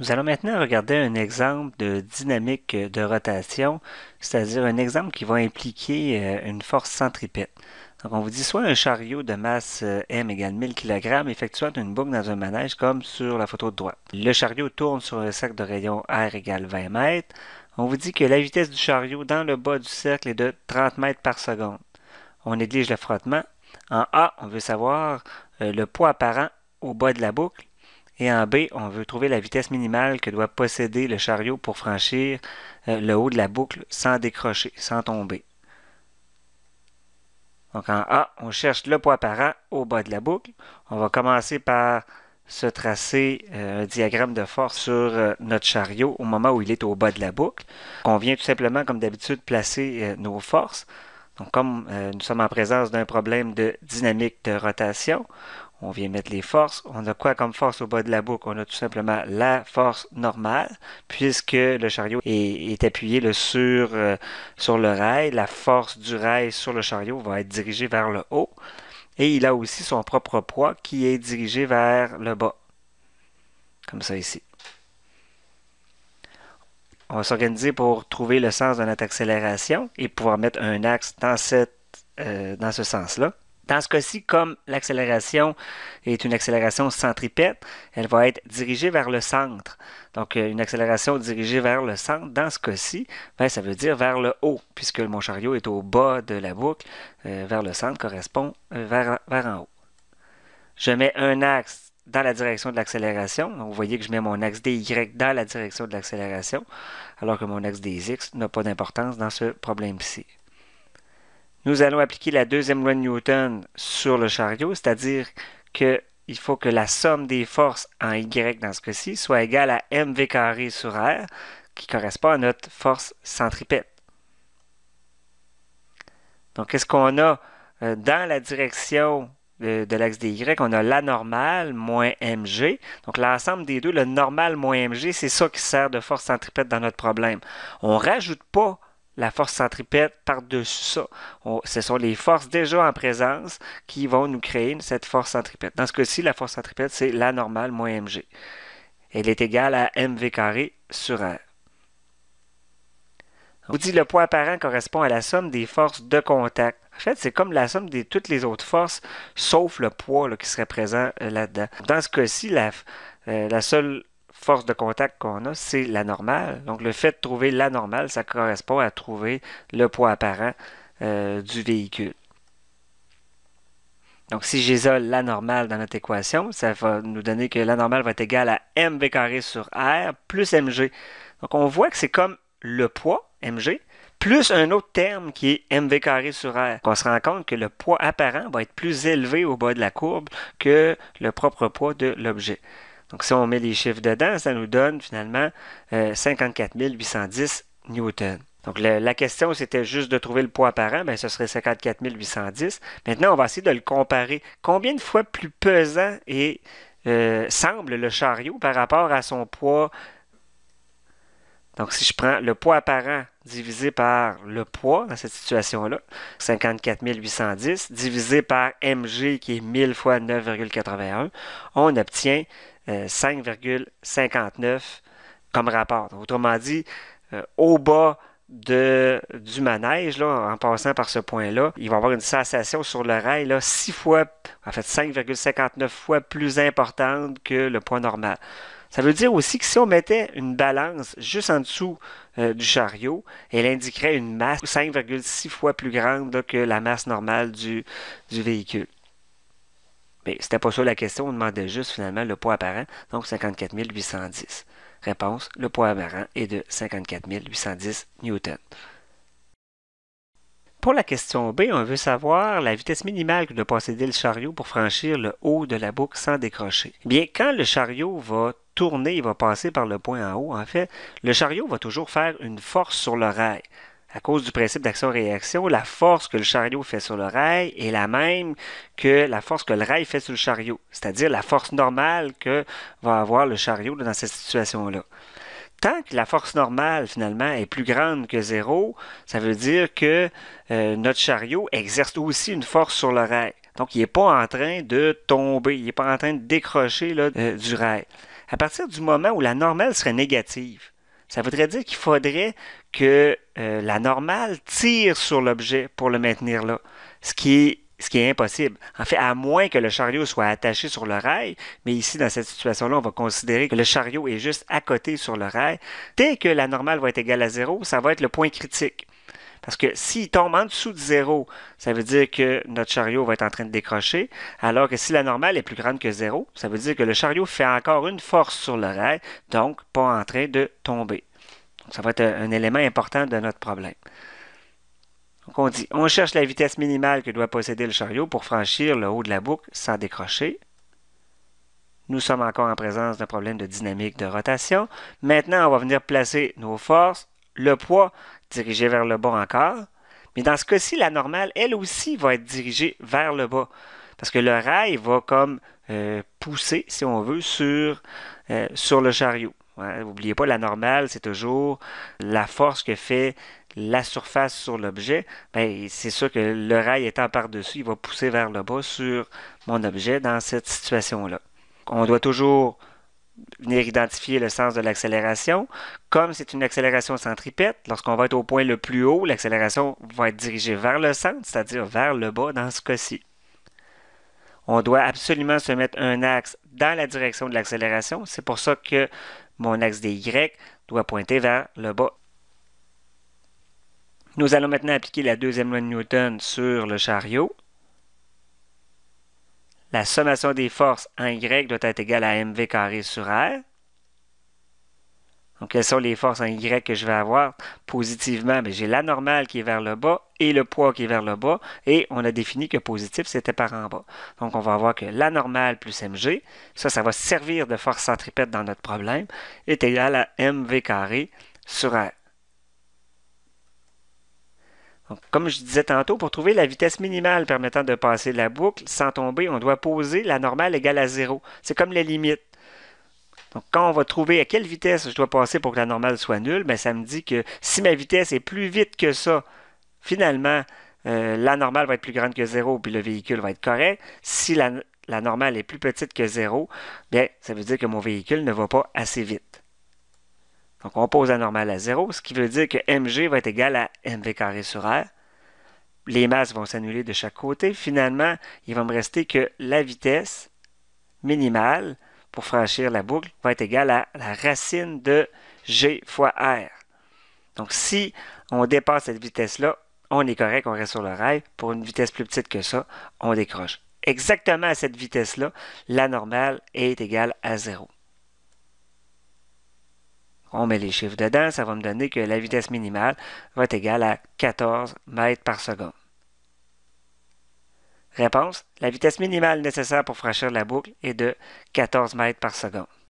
Nous allons maintenant regarder un exemple de dynamique de rotation, c'est-à-dire un exemple qui va impliquer euh, une force centripète. Donc on vous dit soit un chariot de masse euh, M égale 1000 kg effectuant une boucle dans un manège comme sur la photo de droite. Le chariot tourne sur un cercle de rayon R égale 20 m. On vous dit que la vitesse du chariot dans le bas du cercle est de 30 mètres par seconde. On néglige le frottement. En A, on veut savoir euh, le poids apparent au bas de la boucle et en B, on veut trouver la vitesse minimale que doit posséder le chariot pour franchir euh, le haut de la boucle sans décrocher, sans tomber. Donc en A, on cherche le poids par au bas de la boucle. On va commencer par se tracer euh, un diagramme de force sur euh, notre chariot au moment où il est au bas de la boucle. On vient tout simplement, comme d'habitude, placer nos forces. Donc, comme euh, nous sommes en présence d'un problème de dynamique de rotation, on vient mettre les forces. On a quoi comme force au bas de la boucle? On a tout simplement la force normale, puisque le chariot est, appuyé le sur, euh, sur le rail. La force du rail sur le chariot va être dirigée vers le haut. Et il a aussi son propre poids qui est dirigé vers le bas. Comme ça ici on va s'organiser pour trouver le sens de notre accélération et pouvoir mettre un axe dans, cette, euh, dans ce sens-là. Dans ce cas-ci, comme l'accélération est une accélération centripète, elle va être dirigée vers le centre. Donc, euh, une accélération dirigée vers le centre, dans ce cas-ci, ben, ça veut dire vers le haut, puisque mon chariot est au bas de la boucle. Euh, vers le centre correspond vers, vers en haut. Je mets un axe dans la direction de l'accélération. Vous voyez que je mets mon axe des y dans la direction de l'accélération, alors que mon axe des X n'a pas d'importance dans ce problème-ci. Nous allons appliquer la deuxième loi de Newton sur le chariot, c'est-à-dire qu'il faut que la somme des forces en Y dans ce cas-ci soit égale à mv carré sur R, qui correspond à notre force centripète. Donc, qu'est-ce qu'on a euh, dans la direction de, l'axe des Y, on a la normale moins mg. Donc l'ensemble des deux, le normal moins mg, c'est ça qui sert de force centripète dans notre problème. On ne rajoute pas la force centripète par-dessus ça. ce sont les forces déjà en présence qui vont nous créer cette force centripète. Dans ce cas-ci, la force centripète, c'est la normale moins mg. Elle est égale à mv carré sur r. On dit le poids apparent correspond à la somme des forces de contact en fait, c'est comme la somme de toutes les autres forces, sauf le poids qui serait présent euh, là-dedans. Dans ce cas-ci, euh, la, seule force de contact qu'on a, c'est la normale. Donc, le fait de trouver la normale, ça correspond à trouver le poids apparent euh, du véhicule. Donc, si j'isole la normale dans notre équation, ça va nous donner que la normale va être égale à mv carré sur r plus mg. Donc, on voit que c'est comme le poids, mg, plus un autre terme qui est mv carré sur r. On se rend compte que le poids apparent va être plus élevé au bas de la courbe que le propre poids de l'objet. Donc si on met les chiffres dedans, ça nous donne finalement 54 euh, 810 newtons. Donc la question, c'était juste de trouver le poids apparent, mais ben, ce serait 54 810. Maintenant, on va essayer de le comparer. Combien de fois plus pesant et euh, semble le chariot par rapport à son poids donc, si je prends le poids apparent divisé par le poids dans cette situation-là, 54 810, divisé par mg qui est 1000 fois 9,81, on obtient 5,59 euh, comme rapport. autrement dit, euh, au bas de, du manège, en passant par ce point-là, il va avoir une sensation sur le rail là, 6 fois, en fait 5,59 fois plus importante que le poids normal. Ça veut dire aussi que si on mettait une balance juste en dessous euh, du chariot, elle indiquerait une masse 5,6 fois plus grande que la masse normale du, du véhicule. Mais c'était pas ça la question, on demandait juste finalement le poids apparent, donc 54 810. Réponse, le poids apparent est de 54 810 N. Pour la question B, on veut savoir la vitesse minimale que doit posséder le chariot pour franchir le haut de la boucle sans décrocher. Eh bien, quand le chariot va tourner, il va passer par le point en haut. En fait, le chariot va toujours faire une force sur le rail. À cause du principe d'action-réaction, la force que le chariot fait sur le rail est la même que la force que le rail fait sur le chariot, c'est-à-dire la force normale que va avoir le chariot dans cette situation-là. Tant que la force normale, finalement, est plus grande que zéro, ça veut dire que euh, notre chariot exerce aussi une force sur le rail. Donc, il n'est pas en train de tomber, il n'est pas en train de décrocher là, euh, du rail à partir du moment où la normale serait négative, ça voudrait dire qu'il faudrait que euh, la normale tire sur l'objet pour le maintenir là, ce qui, est, ce qui est impossible. En fait, à moins que le chariot soit attaché sur le rail, mais ici, dans cette situation-là, on va considérer que le chariot est juste à côté sur le rail. Dès que la normale va être égale à zéro, ça va être le point critique. Parce que s'il tombe en dessous de zéro, ça veut dire que notre chariot va être en train de décrocher. Alors que si la normale est plus grande que zéro, ça veut dire que le chariot fait encore une force sur le rail, donc pas en train de tomber. ça va être euh, un élément important de notre problème. Donc on dit, on cherche la vitesse minimale que doit posséder le chariot pour franchir le haut de la boucle sans décrocher. Nous sommes encore en présence d'un problème de dynamique de rotation. Maintenant, on va venir placer nos forces le poids dirigé vers le bas encore. Mais dans ce cas-ci, la normale, elle aussi, va être dirigée vers le bas. Parce que le rail va comme euh, pousser, si on veut, sur, euh, sur le chariot. N'oubliez pas, la normale, c'est toujours la force que fait la surface sur l'objet. Ben, c'est sûr que le rail étant par-dessus, il va pousser vers le bas sur mon objet dans cette situation-là. On doit toujours venir identifier le sens de l'accélération. Comme c'est une accélération centripète, lorsqu'on va être au point le plus haut, l'accélération va être dirigée vers le centre, c'est-à-dire vers le bas dans ce cas-ci. On doit absolument se mettre un axe dans la direction de l'accélération. C'est pour ça que mon axe des Y doit pointer vers le bas. Nous allons maintenant appliquer la deuxième loi de Newton sur le chariot la sommation des forces en Y doit être égale à mv carré sur R. Donc, quelles sont les forces en Y que je vais avoir? Positivement, ben, j'ai la normale qui est vers le bas et le poids qui est vers le bas. Et on a défini que positif, c'était par en bas. Donc, on va avoir que la normale plus mg, ça, ça va servir de force centripète dans notre problème, est égale à mv carré sur R comme je disais tantôt, pour trouver la vitesse minimale permettant de passer la boucle sans tomber, on doit poser la normale égale à 0. C'est comme les limites. Donc, quand on va trouver à quelle vitesse je dois passer pour que la normale soit nulle, ben, ça me dit que si ma vitesse est plus vite que ça, finalement, euh, la normale va être plus grande que 0, puis le véhicule va être correct. Si la, normale est plus petite que 0, bien, ça veut dire que mon véhicule ne va pas assez vite. Donc on pose la normale à 0, ce qui veut dire que mg va être égal à mv carré sur r. Les masses vont s'annuler de chaque côté. Finalement, il va me rester que la vitesse minimale pour franchir la boucle va être égale à la racine de g fois r. Donc si on dépasse cette vitesse-là, on est correct, on reste sur le rail. Pour une vitesse plus petite que ça, on décroche. Exactement à cette vitesse-là, la normale est égale à 0. On oh, met les chiffres dedans, ça va me donner que la vitesse minimale va être égale à 14 mètres par seconde. Réponse, la vitesse minimale nécessaire pour franchir la boucle est de 14 mètres par seconde.